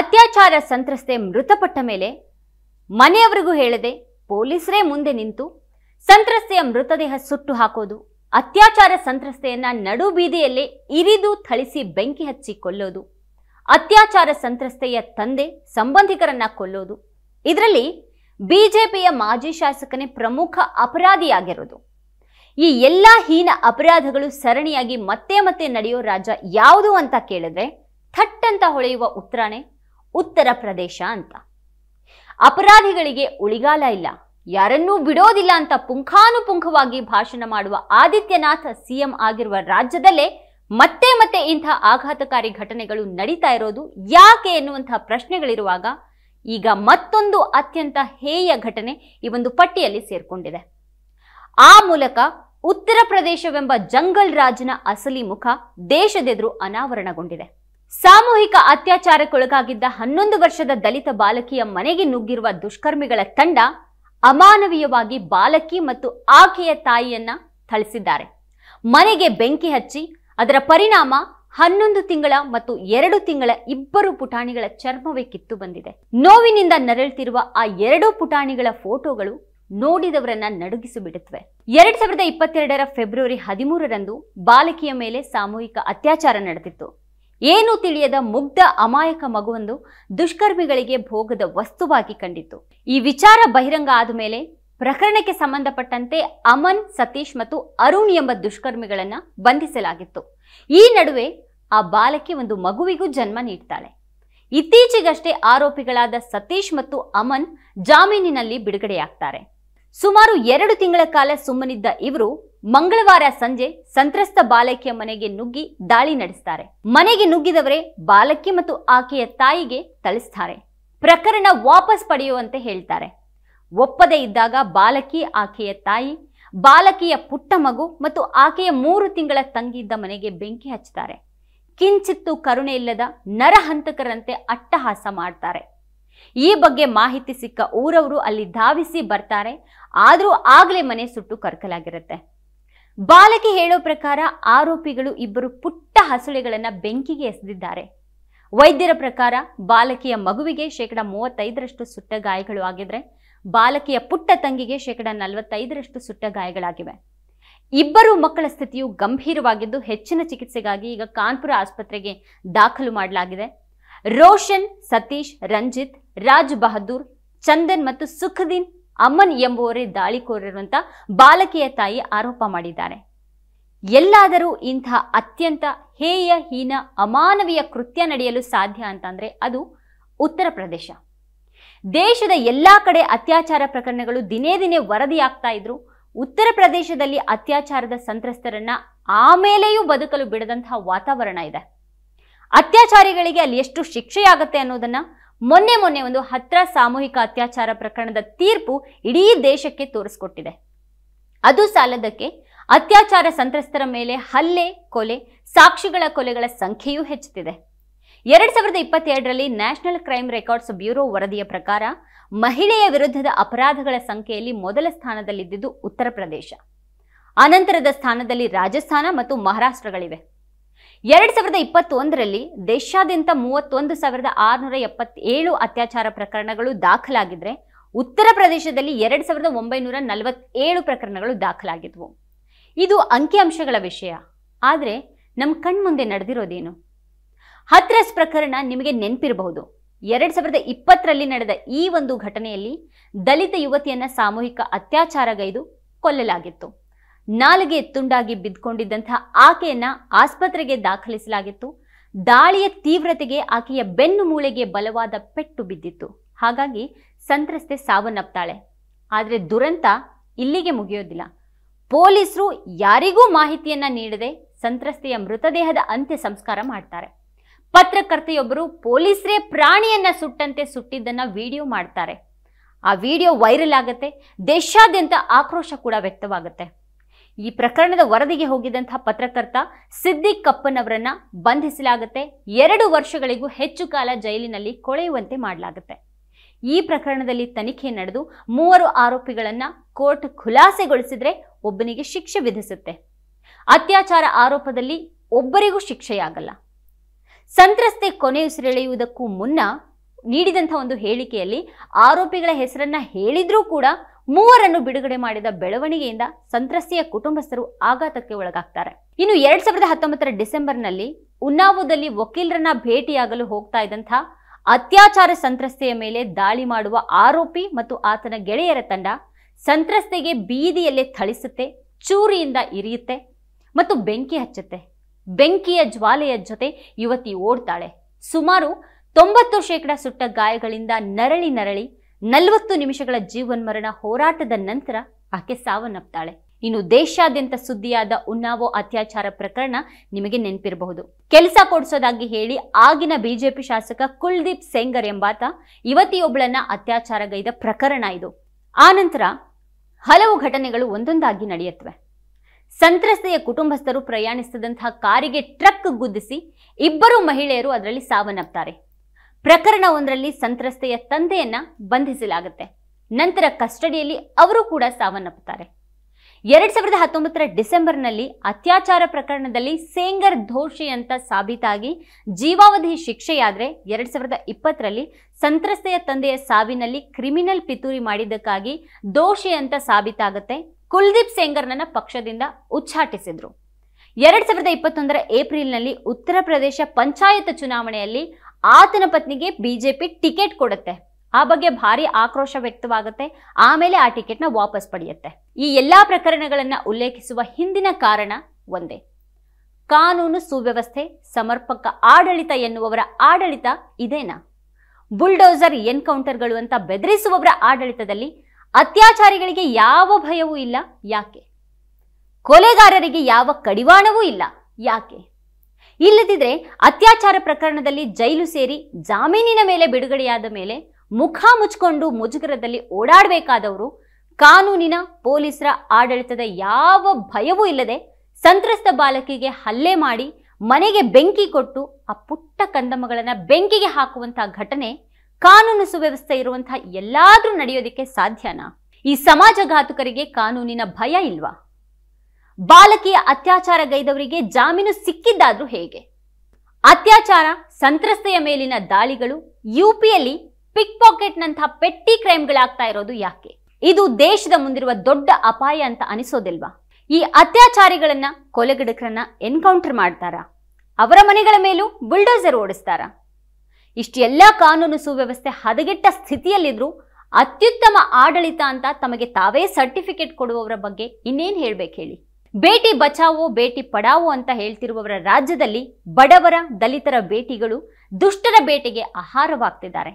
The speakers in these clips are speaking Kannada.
ಅತ್ಯಾಚಾರ ಸಂತ್ರಸ್ತೆ ಮೃತಪಟ್ಟ ಮೇಲೆ ಮನೆಯವರಿಗೂ ಹೇಳದೆ ಪೊಲೀಸರೇ ಮುಂದೆ ನಿಂತು ಸಂತ್ರಸ್ತೆಯ ಮೃತದೇಹ ಸುಟ್ಟು ಹಾಕೋದು ಅತ್ಯಾಚಾರ ಸಂತ್ರಸ್ತೆಯನ್ನ ನಡು ಬೀದಿಯಲ್ಲೇ ಇರಿದು ಥಳಿಸಿ ಬೆಂಕಿ ಹಚ್ಚಿ ಕೊಲ್ಲೋದು ಅತ್ಯಾಚಾರ ಸಂತ್ರಸ್ತೆಯ ತಂದೆ ಸಂಬಂಧಿಕರನ್ನ ಕೊಲ್ಲೋದು ಇದರಲ್ಲಿ ಬಿಜೆಪಿಯ ಮಾಜಿ ಶಾಸಕನೇ ಪ್ರಮುಖ ಅಪರಾಧಿಯಾಗಿರೋದು ಈ ಎಲ್ಲ ಹೀನ ಅಪರಾಧಗಳು ಸರಣಿಯಾಗಿ ಮತ್ತೆ ಮತ್ತೆ ನಡೆಯೋ ರಾಜ್ಯ ಯಾವುದು ಅಂತ ಕೇಳಿದ್ರೆ ಥಟ್ ಅಂತ ಹೊಳೆಯುವ ಉತ್ತರಾಣೆ ಉತ್ತರ ಪ್ರದೇಶ ಅಂತ ಅಪರಾಧಿಗಳಿಗೆ ಉಳಿಗಾಲ ಇಲ್ಲ ಯಾರನ್ನೂ ಬಿಡೋದಿಲ್ಲ ಅಂತ ಪುಂಖಾನುಪುಂಖವಾಗಿ ಭಾಷಣ ಮಾಡುವ ಆದಿತ್ಯನಾಥ್ ಸಿಎಂ ಆಗಿರುವ ರಾಜ್ಯದಲ್ಲೇ ಮತ್ತೆ ಮತ್ತೆ ಇಂಥ ಆಘಾತಕಾರಿ ಘಟನೆಗಳು ನಡೀತಾ ಇರೋದು ಯಾಕೆ ಎನ್ನುವಂತಹ ಪ್ರಶ್ನೆಗಳಿರುವಾಗ ಈಗ ಮತ್ತೊಂದು ಅತ್ಯಂತ ಹೇಯ ಘಟನೆ ಈ ಒಂದು ಪಟ್ಟಿಯಲ್ಲಿ ಸೇರ್ಕೊಂಡಿದೆ ಆ ಮೂಲಕ ಉತ್ತರ ಪ್ರದೇಶವೆಂಬ ಜಂಗಲ್ ರಾಜನ ಅಸಲಿ ಮುಖ ದೇಶದೆದುರು ಅನಾವರಣಗೊಂಡಿದೆ ಸಾಮೂಹಿಕ ಅತ್ಯಾಚಾರಕ್ಕೊಳಗಾಗಿದ್ದ ಹನ್ನೊಂದು ವರ್ಷದ ದಲಿತ ಬಾಲಕಿಯ ಮನೆಗೆ ನುಗ್ಗಿರುವ ದುಷ್ಕರ್ಮಿಗಳ ತಂಡ ಅಮಾನವೀಯವಾಗಿ ಬಾಲಕಿ ಮತ್ತು ಆಕೆಯ ತಾಯಿಯನ್ನ ಥಳಿಸಿದ್ದಾರೆ ಮನೆಗೆ ಬೆಂಕಿ ಹಚ್ಚಿ ಅದರ ಪರಿಣಾಮ ಹನ್ನೊಂದು ತಿಂಗಳ ಮತ್ತು ಎರಡು ತಿಂಗಳ ಇಬ್ಬರು ಪುಟಾಣಿಗಳ ಚರ್ಮವೇ ಕಿತ್ತು ಬಂದಿದೆ ನೋವಿನಿಂದ ನರಳುತ್ತಿರುವ ಆ ಎರಡು ಪುಟಾಣಿಗಳ ಫೋಟೋಗಳು ನೋಡಿದವರನ್ನ ನಡುಗಿಸಿ ಬಿಡುತ್ತವೆ ಎರಡ್ ಸಾವಿರದ ಇಪ್ಪತ್ತೆರಡರ ಫೆಬ್ರವರಿ ಹದಿಮೂರರಂದು ಬಾಲಕಿಯ ಮೇಲೆ ಸಾಮೂಹಿಕ ಅತ್ಯಾಚಾರ ನಡೆದಿತ್ತು ಏನು ತಿಳಿಯದ ಮುಗ್ಧ ಅಮಾಯಕ ಮಗುವೊಂದು ದುಷ್ಕರ್ಮಿಗಳಿಗೆ ಭೋಗದ ವಸ್ತುವಾಗಿ ಕಂಡಿತು ಈ ವಿಚಾರ ಬಹಿರಂಗ ಆದ ಮೇಲೆ ಪ್ರಕರಣಕ್ಕೆ ಸಂಬಂಧಪಟ್ಟಂತೆ ಅಮನ್ ಸತೀಶ್ ಮತ್ತು ಅರುಣ್ ಎಂಬ ದುಷ್ಕರ್ಮಿಗಳನ್ನ ಬಂಧಿಸಲಾಗಿತ್ತು ಈ ನಡುವೆ ಆ ಬಾಲಕಿ ಒಂದು ಮಗುವಿಗೂ ಜನ್ಮ ನೀಡ್ತಾಳೆ ಇತ್ತೀಚೆಗಷ್ಟೇ ಆರೋಪಿಗಳಾದ ಸತೀಶ್ ಮತ್ತು ಅಮನ್ ಜಾಮೀನಿನಲ್ಲಿ ಬಿಡುಗಡೆಯಾಗ್ತಾರೆ ಸುಮಾರು ಎರಡು ತಿಂಗಳ ಕಾಲ ಸುಮ್ಮನಿದ್ದ ಇವರು ಮಂಗಳವಾರ ಸಂಜೆ ಸಂತ್ರಸ್ತ ಬಾಲಕಿಯ ಮನೆಗೆ ನುಗ್ಗಿ ದಾಳಿ ನಡೆಸ್ತಾರೆ ಮನೆಗೆ ನುಗ್ಗಿದವರೇ ಬಾಲಕಿ ಮತ್ತು ಆಕೆಯ ತಾಯಿಗೆ ತಳಿಸ್ತಾರೆ ಪ್ರಕರಣ ವಾಪಸ್ ಪಡೆಯುವಂತೆ ಹೇಳ್ತಾರೆ ಒಪ್ಪದೇ ಇದ್ದಾಗ ಬಾಲಕಿ ಆಕೆಯ ತಾಯಿ ಬಾಲಕಿಯ ಪುಟ್ಟ ಮಗು ಮತ್ತು ಆಕೆಯ ಮೂರು ತಿಂಗಳ ತಂಗಿಯಿದ್ದ ಮನೆಗೆ ಬೆಂಕಿ ಹಚ್ಚುತ್ತಾರೆ ಕಿಂಚಿತ್ತು ಕರುಣೆ ಇಲ್ಲದ ನರಹಂತಕರಂತೆ ಅಟ್ಟಹಾಸ ಮಾಡ್ತಾರೆ ಈ ಬಗ್ಗೆ ಮಾಹಿತಿ ಸಿಕ್ಕ ಊರವರು ಅಲ್ಲಿ ಧಾವಿಸಿ ಬರ್ತಾರೆ ಆದರೂ ಆಗಲೇ ಮನೆ ಸುಟ್ಟು ಕರ್ಕಲಾಗಿರುತ್ತೆ ಬಾಲಕಿ ಹೇಳೋ ಪ್ರಕಾರ ಆರೋಪಿಗಳು ಇಬ್ಬರು ಪುಟ್ಟ ಹಸುಳೆಗಳನ್ನ ಬೆಂಕಿಗೆ ಎಸೆದಿದ್ದಾರೆ ವೈದ್ಯರ ಪ್ರಕಾರ ಬಾಲಕಿಯ ಮಗುವಿಗೆ ಶೇಕಡ ಮೂವತ್ತೈದರಷ್ಟು ಸುಟ್ಟ ಗಾಯಗಳು ಆಗಿದ್ರೆ ಬಾಲಕಿಯ ಪುಟ್ಟ ತಂಗಿಗೆ ಶೇಕಡ ನಲವತ್ತೈದರಷ್ಟು ಸುಟ್ಟ ಗಾಯಗಳಾಗಿವೆ ಇಬ್ಬರು ಮಕ್ಕಳ ಸ್ಥಿತಿಯು ಗಂಭೀರವಾಗಿದ್ದು ಹೆಚ್ಚಿನ ಚಿಕಿತ್ಸೆಗಾಗಿ ಈಗ ಕಾನ್ಪುರ ಆಸ್ಪತ್ರೆಗೆ ದಾಖಲು ಮಾಡಲಾಗಿದೆ ರೋಷನ್ ಸತೀಶ್ ರಂಜಿತ್ ರಾಜ್ ಬಹದ್ದೂರ್ ಚಂದನ್ ಮತ್ತು ಸುಖದೀನ್ ಅಮನ್ ಎಂಬುವರೇ ದಾಳಿ ಅಂತ ಬಾಲಕಿಯ ತಾಯಿ ಆರೋಪ ಮಾಡಿದ್ದಾರೆ ಎಲ್ಲಾದರೂ ಇಂತಹ ಅತ್ಯಂತ ಹೇಯ ಹೀನ ಅಮಾನವೀಯ ಕೃತ್ಯ ನಡೆಯಲು ಸಾಧ್ಯ ಅಂತಂದ್ರೆ ಅದು ಉತ್ತರ ಪ್ರದೇಶ ದೇಶದ ಎಲ್ಲ ಕಡೆ ಅತ್ಯಾಚಾರ ಪ್ರಕರಣಗಳು ದಿನೇ ದಿನೇ ವರದಿಯಾಗ್ತಾ ಇದ್ರು ಉತ್ತರ ಪ್ರದೇಶದಲ್ಲಿ ಅತ್ಯಾಚಾರದ ಸಂತ್ರಸ್ತರನ್ನ ಆಮೇಲೆಯೂ ಬದುಕಲು ಬಿಡದಂತಹ ವಾತಾವರಣ ಇದೆ ಅತ್ಯಾಚಾರಿಗಳಿಗೆ ಅಲ್ಲಿ ಎಷ್ಟು ಶಿಕ್ಷೆಯಾಗತ್ತೆ ಅನ್ನೋದನ್ನ ಮೊನ್ನೆ ಮೊನ್ನೆ ಒಂದು ಹತ್ರ ಸಾಮೂಹಿಕ ಅತ್ಯಾಚಾರ ಪ್ರಕರಣದ ತೀರ್ಪು ಇಡೀ ದೇಶಕ್ಕೆ ತೋರಿಸ್ಕೊಟ್ಟಿದೆ ಅದು ಸಾಲದಕ್ಕೆ ಅತ್ಯಾಚಾರ ಸಂತ್ರಸ್ತರ ಮೇಲೆ ಹಲ್ಲೆ ಕೊಲೆ ಸಾಕ್ಷಿಗಳ ಕೊಲೆಗಳ ಸಂಖ್ಯೆಯೂ ಹೆಚ್ಚುತ್ತಿದೆ ಎರಡ್ ಸಾವಿರದ ಇಪ್ಪತ್ತೆರಡರಲ್ಲಿ ನ್ಯಾಷನಲ್ ಕ್ರೈಮ್ ರೆಕಾರ್ಡ್ಸ್ ಬ್ಯೂರೋ ವರದಿಯ ಪ್ರಕಾರ ಮಹಿಳೆಯ ವಿರುದ್ಧದ ಅಪರಾಧಗಳ ಸಂಖ್ಯೆಯಲ್ಲಿ ಮೊದಲ ಸ್ಥಾನದಲ್ಲಿದ್ದುದು ಉತ್ತರ ಪ್ರದೇಶ ಅನಂತರದ ಸ್ಥಾನದಲ್ಲಿ ರಾಜಸ್ಥಾನ ಮತ್ತು ಮಹಾರಾಷ್ಟ್ರಗಳಿವೆ ಎರಡ್ ಸಾವಿರದ ಇಪ್ಪತ್ತೊಂದರಲ್ಲಿ ದೇಶಾದ್ಯಂತ ಮೂವತ್ತೊಂದು ಸಾವಿರದ ಆರುನೂರ ಎಪ್ಪತ್ತೇಳು ಅತ್ಯಾಚಾರ ಪ್ರಕರಣಗಳು ದಾಖಲಾಗಿದ್ರೆ ಉತ್ತರ ಪ್ರದೇಶದಲ್ಲಿ ಎರಡ್ ಸಾವಿರದ ಒಂಬೈನೂರ ನಲವತ್ತೇಳು ಪ್ರಕರಣಗಳು ದಾಖಲಾಗಿದ್ವು ಇದು ಅಂಕಿಅಂಶಗಳ ವಿಷಯ ಆದರೆ ನಮ್ಮ ಕಣ್ಮುಂದೆ ನಡೆದಿರೋದೇನು ಹತ್ರಸ್ ಪ್ರಕರಣ ನಿಮಗೆ ನೆನಪಿರಬಹುದು ಎರಡ್ ಸಾವಿರದ ಇಪ್ಪತ್ತರಲ್ಲಿ ನಡೆದ ಈ ಒಂದು ಘಟನೆಯಲ್ಲಿ ದಲಿತ ಯುವತಿಯನ್ನ ಸಾಮೂಹಿಕ ಅತ್ಯಾಚಾರಗೈದು ಕೊಲ್ಲಲಾಗಿತ್ತು ನಾಲಿಗೆ ತುಂಡಾಗಿ ಬಿದ್ಕೊಂಡಿದ್ದಂತಹ ಆಕೆಯನ್ನ ಆಸ್ಪತ್ರೆಗೆ ದಾಖಲಿಸಲಾಗಿತ್ತು ದಾಳಿಯ ತೀವ್ರತೆಗೆ ಆಕೆಯ ಬೆನ್ನು ಮೂಳೆಗೆ ಬಲವಾದ ಪೆಟ್ಟು ಬಿದ್ದಿತ್ತು ಹಾಗಾಗಿ ಸಂತ್ರಸ್ತೆ ಸಾವನ್ನಪ್ತಾಳೆ ಆದರೆ ದುರಂತ ಇಲ್ಲಿಗೆ ಮುಗಿಯೋದಿಲ್ಲ ಪೊಲೀಸರು ಯಾರಿಗೂ ಮಾಹಿತಿಯನ್ನ ನೀಡದೆ ಸಂತ್ರಸ್ತೆಯ ಮೃತದೇಹದ ಅಂತ್ಯ ಸಂಸ್ಕಾರ ಮಾಡ್ತಾರೆ ಪತ್ರಕರ್ತೆಯೊಬ್ಬರು ಪೊಲೀಸರೇ ಪ್ರಾಣಿಯನ್ನ ಸುಟ್ಟಂತೆ ಸುಟ್ಟಿದ್ದನ್ನ ವಿಡಿಯೋ ಮಾಡ್ತಾರೆ ಆ ವಿಡಿಯೋ ವೈರಲ್ ಆಗುತ್ತೆ ದೇಶಾದ್ಯಂತ ಆಕ್ರೋಶ ಕೂಡ ವ್ಯಕ್ತವಾಗುತ್ತೆ ಈ ಪ್ರಕರಣದ ವರದಿಗೆ ಹೋಗಿದ್ದಂತಹ ಪತ್ರಕರ್ತ ಸಿದ್ದಿಕ್ ಕಪ್ಪನ್ ಅವರನ್ನ ಬಂಧಿಸಲಾಗುತ್ತೆ ಎರಡು ವರ್ಷಗಳಿಗೂ ಹೆಚ್ಚು ಕಾಲ ಜೈಲಿನಲ್ಲಿ ಕೊಳೆಯುವಂತೆ ಮಾಡಲಾಗುತ್ತೆ ಈ ಪ್ರಕರಣದಲ್ಲಿ ತನಿಖೆ ನಡೆದು ಮೂವರು ಆರೋಪಿಗಳನ್ನ ಕೋರ್ಟ್ ಖುಲಾಸೆಗೊಳಿಸಿದ್ರೆ ಒಬ್ಬನಿಗೆ ಶಿಕ್ಷೆ ವಿಧಿಸುತ್ತೆ ಅತ್ಯಾಚಾರ ಆರೋಪದಲ್ಲಿ ಒಬ್ಬರಿಗೂ ಶಿಕ್ಷೆಯಾಗಲ್ಲ ಸಂತ್ರಸ್ತೆ ಕೊನೆಯುಸಿರೆಳೆಯುವುದಕ್ಕೂ ಮುನ್ನ ನೀಡಿದಂಥ ಒಂದು ಹೇಳಿಕೆಯಲ್ಲಿ ಆರೋಪಿಗಳ ಹೆಸರನ್ನ ಹೇಳಿದ್ರೂ ಕೂಡ ಮೂವರನ್ನು ಬಿಡುಗಡೆ ಮಾಡಿದ ಬೆಳವಣಿಗೆಯಿಂದ ಸಂತ್ರಸ್ತೆಯ ಕುಟುಂಬಸ್ಥರು ಆಘಾತಕ್ಕೆ ಒಳಗಾಗ್ತಾರೆ ಇನ್ನು ಎರಡ್ ಸಾವಿರದ ಹತ್ತೊಂಬತ್ತರ ಡಿಸೆಂಬರ್ನಲ್ಲಿ ಉನ್ನಾವೋದಲ್ಲಿ ವಕೀಲರನ್ನ ಭೇಟಿಯಾಗಲು ಹೋಗ್ತಾ ಇದ್ದಂತಹ ಅತ್ಯಾಚಾರ ಸಂತ್ರಸ್ತೆಯ ಮೇಲೆ ದಾಳಿ ಮಾಡುವ ಆರೋಪಿ ಮತ್ತು ಆತನ ಗೆಳೆಯರ ತಂಡ ಸಂತ್ರಸ್ತೆಗೆ ಬೀದಿಯಲ್ಲೇ ಥಳಿಸುತ್ತೆ ಚೂರಿಯಿಂದ ಇರಿಯುತ್ತೆ ಮತ್ತು ಬೆಂಕಿ ಹಚ್ಚುತ್ತೆ ಬೆಂಕಿಯ ಜ್ವಾಲೆಯ ಜೊತೆ ಯುವತಿ ಓಡ್ತಾಳೆ ಸುಮಾರು ತೊಂಬತ್ತು ಶೇಕಡ ಸುಟ್ಟ ಗಾಯಗಳಿಂದ ನರಳಿ ನರಳಿ ನಲವತ್ತು ನಿಮಿಷಗಳ ಜೀವನ್ಮರಣ ಹೋರಾಟದ ನಂತರ ಆಕೆ ಸಾವನ್ನಪ್ತಾಳೆ ಇನ್ನು ದೇಶಾದ್ಯಂತ ಸುದ್ದಿಯಾದ ಉನ್ನಾವೋ ಅತ್ಯಾಚಾರ ಪ್ರಕರಣ ನಿಮಗೆ ನೆನಪಿರಬಹುದು ಕೆಲಸ ಕೊಡಿಸೋದಾಗಿ ಹೇಳಿ ಆಗಿನ ಬಿಜೆಪಿ ಶಾಸಕ ಕುಲ್ದೀಪ್ ಸೆಂಗರ್ ಎಂಬಾತ ಯುವತಿಯೊಬ್ಬಳನ್ನ ಅತ್ಯಾಚಾರಗೈದ ಪ್ರಕರಣ ಇದು ಆ ನಂತರ ಹಲವು ಘಟನೆಗಳು ಒಂದೊಂದಾಗಿ ನಡೆಯುತ್ತವೆ ಸಂತ್ರಸ್ತೆಯ ಕುಟುಂಬಸ್ಥರು ಪ್ರಯಾಣಿಸಿದಂತಹ ಕಾರಿಗೆ ಟ್ರಕ್ ಗುದ್ದಿಸಿ ಇಬ್ಬರು ಮಹಿಳೆಯರು ಅದರಲ್ಲಿ ಸಾವನ್ನಪ್ತಾರೆ ಪ್ರಕರಣವೊಂದರಲ್ಲಿ ಸಂತ್ರಸ್ತೆಯ ತಂದೆಯನ್ನ ಬಂಧಿಸಲಾಗುತ್ತೆ ನಂತರ ಕಸ್ಟಡಿಯಲ್ಲಿ ಅವರು ಕೂಡ ಸಾವನ್ನಪ್ಪುತ್ತಾರೆ ಎರಡ್ ಸಾವಿರದ ಹತ್ತೊಂಬತ್ತರ ಡಿಸೆಂಬರ್ನಲ್ಲಿ ಅತ್ಯಾಚಾರ ಪ್ರಕರಣದಲ್ಲಿ ಸೇಂಗರ್ ದೋಷಿ ಅಂತ ಸಾಬೀತಾಗಿ ಜೀವಾವಧಿ ಶಿಕ್ಷೆಯಾದರೆ ಎರಡ್ ಸಾವಿರದ ಇಪ್ಪತ್ತರಲ್ಲಿ ಸಂತ್ರಸ್ತೆಯ ತಂದೆಯ ಸಾವಿನಲ್ಲಿ ಕ್ರಿಮಿನಲ್ ಪಿತೂರಿ ಮಾಡಿದ್ದಕ್ಕಾಗಿ ದೋಷಿ ಅಂತ ಸಾಬೀತಾಗುತ್ತೆ ಕುಲ್ದೀಪ್ ಸೇಂಗರ್ನನ್ನ ಪಕ್ಷದಿಂದ ಉಚ್ಚಾಟಿಸಿದ್ರು ಎರಡ್ ಸಾವಿರದ ಇಪ್ಪತ್ತೊಂದರ ಏಪ್ರಿಲ್ನಲ್ಲಿ ಉತ್ತರ ಪ್ರದೇಶ ಪಂಚಾಯತ್ ಚುನಾವಣೆಯಲ್ಲಿ ಆತನ ಪತ್ನಿಗೆ ಬಿಜೆಪಿ ಟಿಕೆಟ್ ಕೊಡುತ್ತೆ ಆ ಬಗ್ಗೆ ಭಾರಿ ಆಕ್ರೋಶ ವ್ಯಕ್ತವಾಗುತ್ತೆ ಆಮೇಲೆ ಆ ಟಿಕೆಟ್ನ ವಾಪಸ್ ಪಡೆಯುತ್ತೆ ಈ ಎಲ್ಲಾ ಪ್ರಕರಣಗಳನ್ನು ಉಲ್ಲೇಖಿಸುವ ಹಿಂದಿನ ಕಾರಣ ಒಂದೇ ಕಾನೂನು ಸುವ್ಯವಸ್ಥೆ ಸಮರ್ಪಕ ಆಡಳಿತ ಎನ್ನುವವರ ಆಡಳಿತ ಇದೇನಾ ಬುಲ್ಡೋಸರ್ ಎನ್ಕೌಂಟರ್ಗಳು ಅಂತ ಬೆದರಿಸುವವರ ಆಡಳಿತದಲ್ಲಿ ಅತ್ಯಾಚಾರಿಗಳಿಗೆ ಯಾವ ಭಯವೂ ಇಲ್ಲ ಯಾಕೆ ಕೊಲೆಗಾರರಿಗೆ ಯಾವ ಕಡಿವಾಣವೂ ಇಲ್ಲ ಯಾಕೆ ಇಲ್ಲದಿದ್ರೆ ಅತ್ಯಾಚಾರ ಪ್ರಕರಣದಲ್ಲಿ ಜೈಲು ಸೇರಿ ಜಾಮೀನಿನ ಮೇಲೆ ಬಿಡುಗಡೆಯಾದ ಮೇಲೆ ಮುಖ ಮುಚ್ಕೊಂಡು ಮುಜುಗರದಲ್ಲಿ ಓಡಾಡಬೇಕಾದವರು ಕಾನೂನಿನ ಪೊಲೀಸರ ಆಡಳಿತದ ಯಾವ ಭಯವೂ ಇಲ್ಲದೆ ಸಂತ್ರಸ್ತ ಬಾಲಕಿಗೆ ಹಲ್ಲೆ ಮಾಡಿ ಮನೆಗೆ ಬೆಂಕಿ ಕೊಟ್ಟು ಆ ಪುಟ್ಟ ಕಂದಮಗಳನ್ನ ಬೆಂಕಿಗೆ ಹಾಕುವಂತಹ ಘಟನೆ ಕಾನೂನು ಸುವ್ಯವಸ್ಥೆ ಇರುವಂತಹ ಎಲ್ಲಾದ್ರೂ ನಡೆಯೋದಿಕ್ಕೆ ಸಾಧ್ಯನಾ ಈ ಸಮಾಜಘಾತುಕರಿಗೆ ಕಾನೂನಿನ ಭಯ ಇಲ್ವಾ ಬಾಲಕಿಯ ಅತ್ಯಾಚಾರ ಗೈದವರಿಗೆ ಜಾಮೀನು ಸಿಕ್ಕಿದ್ದಾದ್ರೂ ಹೇಗೆ ಅತ್ಯಾಚಾರ ಸಂತ್ರಸ್ತೆಯ ಮೇಲಿನ ದಾಳಿಗಳು ಯುಪಿಯಲ್ಲಿ ಪಿಕ್ ನಂತಹ ಪೆಟ್ಟಿ ಕ್ರೈಮ್ ಗಳಾಗ್ತಾ ಇರೋದು ಯಾಕೆ ಇದು ದೇಶದ ಮುಂದಿರುವ ದೊಡ್ಡ ಅಪಾಯ ಅಂತ ಅನಿಸೋದಿಲ್ವಾ ಈ ಅತ್ಯಾಚಾರಿಗಳನ್ನ ಕೊಲೆಗಿಡಕರನ್ನ ಎನ್ಕೌಂಟರ್ ಮಾಡ್ತಾರಾ ಅವರ ಮನೆಗಳ ಮೇಲೂ ಬುಲ್ಡೋಸರ್ ಓಡಿಸ್ತಾರ ಇಷ್ಟೆಲ್ಲ ಕಾನೂನು ಸುವ್ಯವಸ್ಥೆ ಹದಗೆಟ್ಟ ಸ್ಥಿತಿಯಲ್ಲಿದ್ರು ಅತ್ಯುತ್ತಮ ಆಡಳಿತ ಅಂತ ತಮಗೆ ತಾವೇ ಸರ್ಟಿಫಿಕೇಟ್ ಕೊಡುವವರ ಬಗ್ಗೆ ಇನ್ನೇನು ಹೇಳ್ಬೇಕು ಹೇಳಿ ಬೇಟಿ ಬಚಾವೋ ಬೇಟಿ ಪಡಾವೋ ಅಂತ ಹೇಳ್ತಿರುವವರ ರಾಜ್ಯದಲ್ಲಿ ಬಡವರ ದಲಿತರ ಬೇಟಿಗಳು ದುಷ್ಟರ ಬೇಟೆಗೆ ಆಹಾರವಾಗ್ತಿದ್ದಾರೆ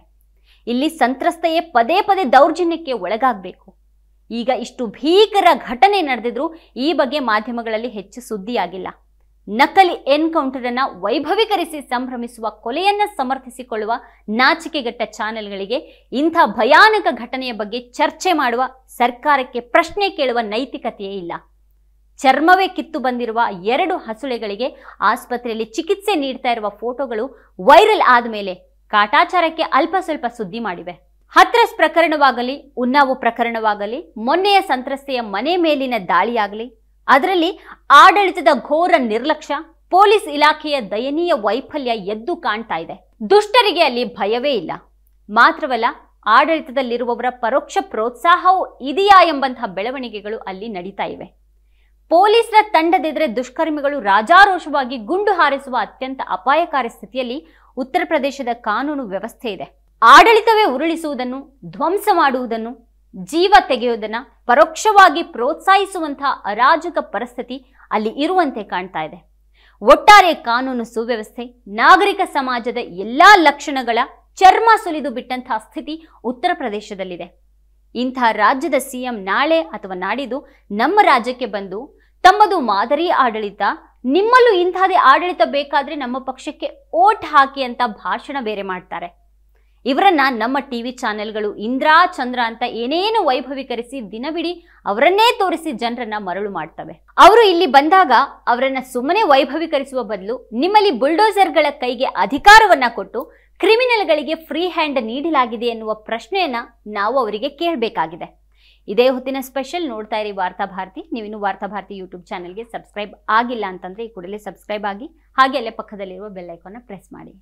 ಇಲ್ಲಿ ಸಂತ್ರಸ್ತೆಯೇ ಪದೇ ಪದೇ ದೌರ್ಜನ್ಯಕ್ಕೆ ಒಳಗಾಗಬೇಕು ಈಗ ಇಷ್ಟು ಭೀಕರ ಘಟನೆ ನಡೆದಿದ್ರು ಈ ಬಗ್ಗೆ ಮಾಧ್ಯಮಗಳಲ್ಲಿ ಹೆಚ್ಚು ಸುದ್ದಿಯಾಗಿಲ್ಲ ನಕಲಿ ಎನ್ಕೌಂಟರ್ ಅನ್ನ ವೈಭವೀಕರಿಸಿ ಸಂಭ್ರಮಿಸುವ ಕೊಲೆಯನ್ನ ಸಮರ್ಥಿಸಿಕೊಳ್ಳುವ ನಾಚಿಕೆಗಟ್ಟ ಚಾನೆಲ್ಗಳಿಗೆ ಇಂಥ ಭಯಾನಕ ಘಟನೆಯ ಬಗ್ಗೆ ಚರ್ಚೆ ಮಾಡುವ ಸರ್ಕಾರಕ್ಕೆ ಪ್ರಶ್ನೆ ಕೇಳುವ ನೈತಿಕತೆಯೇ ಇಲ್ಲ ಚರ್ಮವೇ ಕಿತ್ತು ಬಂದಿರುವ ಎರಡು ಹಸುಳೆಗಳಿಗೆ ಆಸ್ಪತ್ರೆಯಲ್ಲಿ ಚಿಕಿತ್ಸೆ ನೀಡ್ತಾ ಇರುವ ಫೋಟೋಗಳು ವೈರಲ್ ಆದ ಮೇಲೆ ಕಾಟಾಚಾರಕ್ಕೆ ಅಲ್ಪ ಸ್ವಲ್ಪ ಸುದ್ದಿ ಮಾಡಿವೆ ಹತ್ರಸ್ ಪ್ರಕರಣವಾಗಲಿ ಉನ್ನಾವು ಪ್ರಕರಣವಾಗಲಿ ಮೊನ್ನೆಯ ಸಂತ್ರಸ್ತೆಯ ಮನೆ ಮೇಲಿನ ದಾಳಿಯಾಗಲಿ ಅದರಲ್ಲಿ ಆಡಳಿತದ ಘೋರ ನಿರ್ಲಕ್ಷ್ಯ ಪೊಲೀಸ್ ಇಲಾಖೆಯ ದಯನೀಯ ವೈಫಲ್ಯ ಎದ್ದು ಕಾಣ್ತಾ ಇದೆ ದುಷ್ಟರಿಗೆ ಅಲ್ಲಿ ಭಯವೇ ಇಲ್ಲ ಮಾತ್ರವಲ್ಲ ಆಡಳಿತದಲ್ಲಿರುವವರ ಪರೋಕ್ಷ ಪ್ರೋತ್ಸಾಹವೂ ಇದೆಯಾ ಎಂಬಂತಹ ಬೆಳವಣಿಗೆಗಳು ಅಲ್ಲಿ ನಡೀತಾ ಇವೆ ಪೊಲೀಸರ ತಂಡದಿದ್ರೆ ದುಷ್ಕರ್ಮಿಗಳು ರಾಜಾರೋಷವಾಗಿ ಗುಂಡು ಹಾರಿಸುವ ಅತ್ಯಂತ ಅಪಾಯಕಾರಿ ಸ್ಥಿತಿಯಲ್ಲಿ ಉತ್ತರ ಪ್ರದೇಶದ ಕಾನೂನು ವ್ಯವಸ್ಥೆ ಇದೆ ಆಡಳಿತವೇ ಉರುಳಿಸುವುದನ್ನು ಧ್ವಂಸ ಮಾಡುವುದನ್ನು ಜೀವ ತೆಗೆಯುವುದನ್ನ ಪರೋಕ್ಷವಾಗಿ ಪ್ರೋತ್ಸಾಹಿಸುವಂತಹ ಅರಾಜಕ ಪರಿಸ್ಥಿತಿ ಅಲ್ಲಿ ಇರುವಂತೆ ಕಾಣ್ತಾ ಇದೆ ಒಟ್ಟಾರೆ ಕಾನೂನು ಸುವ್ಯವಸ್ಥೆ ನಾಗರಿಕ ಸಮಾಜದ ಎಲ್ಲಾ ಲಕ್ಷಣಗಳ ಚರ್ಮ ಸುಲಿದು ಬಿಟ್ಟಂತಹ ಸ್ಥಿತಿ ಉತ್ತರ ಪ್ರದೇಶದಲ್ಲಿದೆ ಇಂತಹ ರಾಜ್ಯದ ಸಿಎಂ ನಾಳೆ ಅಥವಾ ನಾಡಿದ್ದು ನಮ್ಮ ರಾಜ್ಯಕ್ಕೆ ಬಂದು ತಮ್ಮದು ಮಾದರಿ ಆಡಳಿತ ನಿಮ್ಮಲ್ಲೂ ಇಂಥದೇ ಆಡಳಿತ ಬೇಕಾದ್ರೆ ನಮ್ಮ ಪಕ್ಷಕ್ಕೆ ಓಟ್ ಹಾಕಿ ಅಂತ ಭಾಷಣ ಬೇರೆ ಮಾಡ್ತಾರೆ ಇವರನ್ನ ನಮ್ಮ ಟಿವಿ ಚಾನೆಲ್ಗಳು ಇಂದ್ರಾ ಚಂದ್ರ ಅಂತ ಏನೇನು ವೈಭವೀಕರಿಸಿ ದಿನವಿಡೀ ಅವರನ್ನೇ ತೋರಿಸಿ ಜನರನ್ನ ಮರಳು ಮಾಡ್ತವೆ ಅವರು ಇಲ್ಲಿ ಬಂದಾಗ ಅವರನ್ನ ಸುಮ್ಮನೆ ವೈಭವೀಕರಿಸುವ ಬದಲು ನಿಮ್ಮಲ್ಲಿ ಬುಲ್ಡೋಸರ್ಗಳ ಕೈಗೆ ಅಧಿಕಾರವನ್ನ ಕೊಟ್ಟು ಕ್ರಿಮಿನಲ್ಗಳಿಗೆ ಫ್ರೀ ಹ್ಯಾಂಡ್ ನೀಡಲಾಗಿದೆ ಎನ್ನುವ ಪ್ರಶ್ನೆಯನ್ನ ನಾವು ಅವರಿಗೆ ಕೇಳಬೇಕಾಗಿದೆ ಇದೇ ಹೊತ್ತಿನ ಸ್ಪೆಷಲ್ ನೋಡ್ತಾ ಇರಿ ವಾರ್ತಾ ಭಾರತಿ ನೀವಿನ್ನು ವಾರ್ತಾ ಭಾರತಿ ಯೂಟ್ಯೂಬ್ ಚಾನಲ್ಗೆ ಸಬ್ಸ್ಕ್ರೈಬ್ ಆಗಿಲ್ಲ ಅಂತಂದ್ರೆ ಈ ಕೂಡಲೇ ಸಬ್ಸ್ಕ್ರೈಬ್ ಆಗಿ ಹಾಗೆ ಅಲ್ಲೇ ಪಕ್ಕದಲ್ಲಿರುವ ಬೆಲ್ಲೈಕಾನ್ನ ಪ್ರೆಸ್ ಮಾಡಿ